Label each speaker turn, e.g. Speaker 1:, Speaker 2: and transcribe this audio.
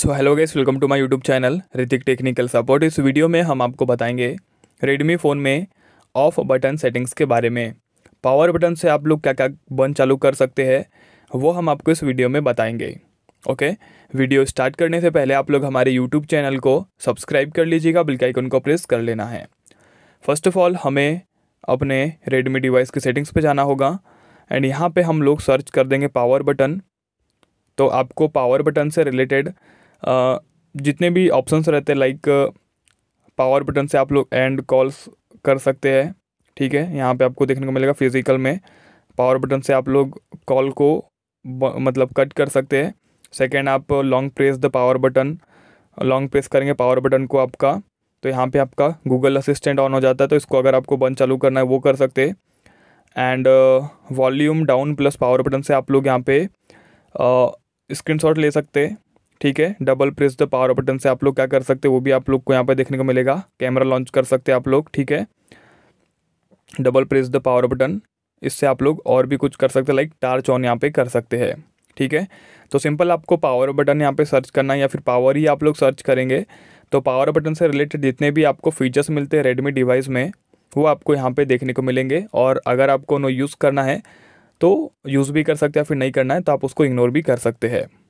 Speaker 1: so hello guys welcome to my YouTube channel Hrithik technical support इस video में हम आपको बताएंगे रेडमी फ़ोन में ऑफ बटन सेटिंग्स के बारे में पावर बटन से आप लोग क्या क्या बंद चालू कर सकते हैं वो हम आपको इस वीडियो में बताएंगे ओके वीडियो स्टार्ट करने से पहले आप लोग हमारे यूट्यूब चैनल को सब्सक्राइब कर लीजिएगा बिल्कुल आइकन को प्रेस कर लेना है फर्स्ट ऑफ ऑल हमें अपने रेडमी डिवाइस के सेटिंग्स पर जाना होगा एंड यहाँ पर हम लोग सर्च कर देंगे पावर बटन तो आपको पावर बटन से रिलेटेड जितने भी ऑप्शंस रहते हैं लाइक पावर बटन से आप लोग एंड कॉल्स कर सकते हैं ठीक है यहाँ पे आपको देखने को मिलेगा फिजिकल में पावर बटन से आप लोग कॉल को ब, मतलब कट कर सकते हैं सेकेंड आप long press the power button long press करेंगे पावर बटन को आपका तो यहाँ पे आपका गूगल असिस्टेंट ऑन हो जाता है तो इसको अगर आपको बंद चालू करना है वो कर सकते हैं and volume down plus power button से आप लोग यहाँ पे स्क्रीनशॉट uh, ले सकते हैं ठीक है double press the power button से आप लोग क्या कर सकते हो वो भी आप लोग को यहाँ पर देखने को मिलेगा कैमरा लॉन्च कर सकते आप लोग ठीक है double press the power button इससे आप लोग और भी कुछ कर सकते लाइक टार्च ऑन यहाँ पे कर सकते हैं ठीक है तो सिंपल आपको पावर बटन यहाँ पे सर्च करना है या फिर पावर ही आप लोग सर्च करेंगे तो पावर बटन से रिलेटेड जितने भी आपको फीचर्स मिलते हैं रेडमी डिवाइस में वो आपको यहाँ पे देखने को मिलेंगे और अगर आपको नो यूज़ करना है तो यूज़ भी कर सकते हैं या फिर नहीं करना है तो आप उसको इग्नोर भी कर सकते हैं